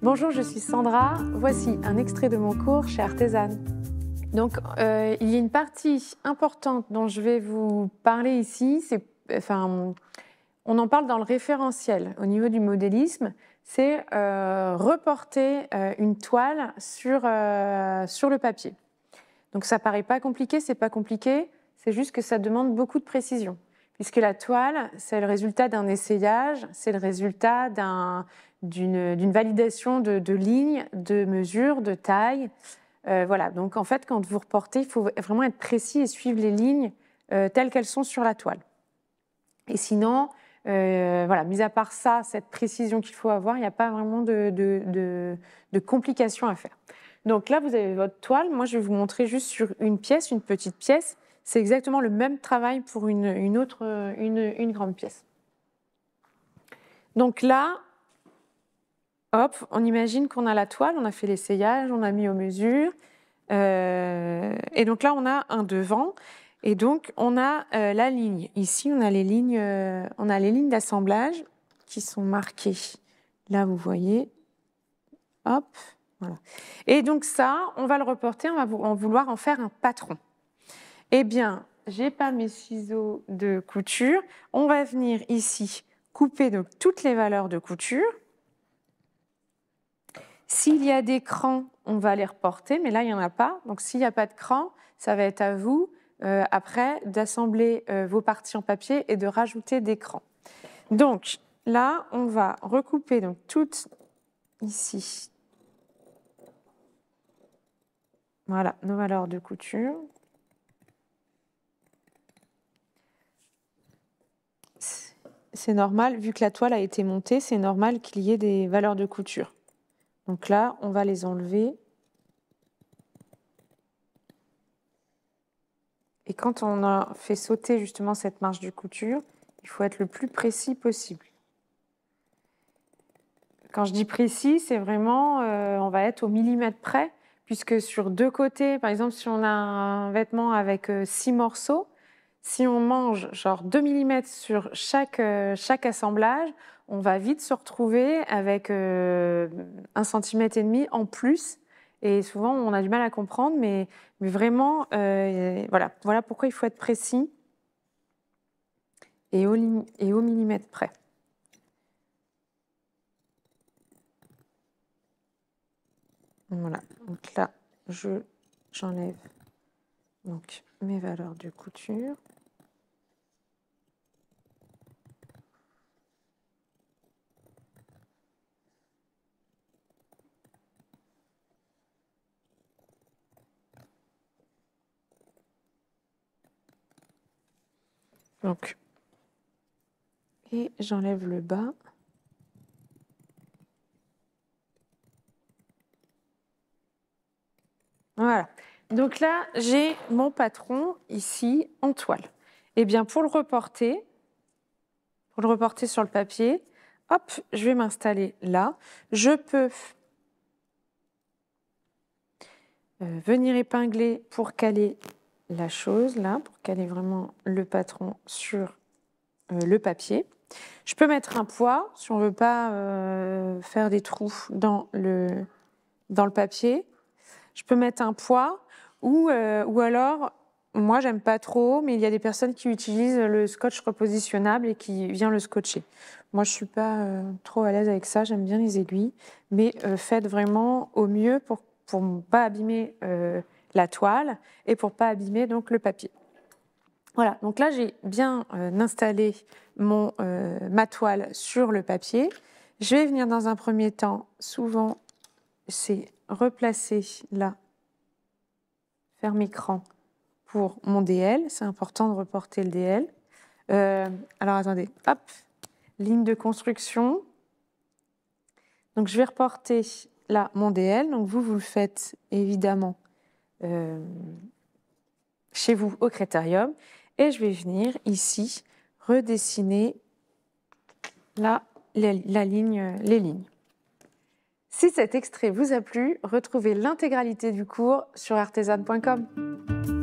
Bonjour, je suis Sandra. Voici un extrait de mon cours chez Artisan. Donc, euh, il y a une partie importante dont je vais vous parler ici. on en parle dans le référentiel au niveau du modélisme. C'est euh, reporter euh, une toile sur, sur le papier. Donc, ça paraît pas compliqué, c'est pas compliqué. C'est juste que ça demande beaucoup de précision. Puisque la toile, c'est le résultat d'un essayage, c'est le résultat d'une validation de, lignes, de mesures, de tailles. Euh, voilà, donc en fait, quand vous reportez, il faut vraiment être précis et suivre les lignes euh, telles qu'elles sont sur la toile. Et sinon, euh, voilà, mis à part ça, cette précision qu'il faut avoir, il n'y a pas vraiment de, complications à faire. Donc là, vous avez votre toile. Moi, je vais vous montrer juste sur une pièce, une petite pièce c'est exactement le même travail pour une, autre, euh, une, grande pièce. Donc là, hop, on imagine qu'on a la toile, on a fait l'essayage, on a mis aux mesures. Euh, et donc là, on a un devant. Et donc, on a euh, la ligne. Ici, on a les lignes, on a les lignes d'assemblage qui sont marquées. Là, vous voyez. Hop. Voilà. Et donc ça, on va le reporter, on va en vouloir en faire un patron. Eh bien, j'ai pas mes ciseaux de couture. On va venir ici couper toutes les valeurs de couture. S'il y a des crans, on va les reporter, mais là, il n'y en a pas. Donc, s'il n'y a pas de crans, ça va être à vous, euh, après, d'assembler euh, vos parties en papier et de rajouter des crans. Donc, là, on va recouper donc, toutes ici. Voilà, nos valeurs de couture. c'est normal, vu que la toile a été montée, c'est normal qu'il y ait des valeurs de couture. Donc là, on va les enlever. Et quand on a fait sauter justement cette marge de couture, il faut être le plus précis possible. Quand je dis précis, c'est vraiment, euh, on va être au millimètre près, puisque sur deux côtés, par exemple, si on a un vêtement avec euh, six morceaux, si on mange genre 2 mm sur euh, chaque, assemblage, on va vite se retrouver avec 1,5 euh, cm et demi en plus. Et souvent, on a du mal à comprendre, mais, vraiment, euh, voilà, pourquoi il faut être précis et au, et au millimètre près. Voilà, donc là, j'enlève donc mes valeurs de couture. Donc, et j'enlève le bas. Voilà. Donc là, j'ai mon patron ici en toile. Et eh bien, pour le reporter, pour le reporter sur le papier, hop, je vais m'installer là. Je peux euh, venir épingler pour caler la chose là pour qu'elle ait vraiment le patron sur euh, le papier. Je peux mettre un poids si on veut pas euh, faire des trous dans le, dans le papier. Je peux mettre un poids ou, euh, ou alors, moi j'aime pas trop, mais il y a des personnes qui utilisent le scotch repositionnable et qui vient le scotcher. Moi je suis pas trop à l'aise avec ça, j'aime bien les aiguilles, mais faites vraiment au mieux pour, pour ne pas abîmer la toile et pour pas abîmer donc le papier. Voilà, donc là j'ai bien euh, installé mon, euh, ma toile sur le papier. Je vais venir dans un premier temps, souvent c'est replacer là, faire mes pour mon DL. C'est important de reporter le DL. Euh, alors attendez, hop, ligne de construction. Donc je vais reporter là mon DL. Donc vous, vous le faites évidemment euh, chez vous au Crétarium. Et je vais venir ici redessiner la, ligne, les lignes. Si cet extrait vous a plu, retrouvez l'intégralité du cours sur artisan.com.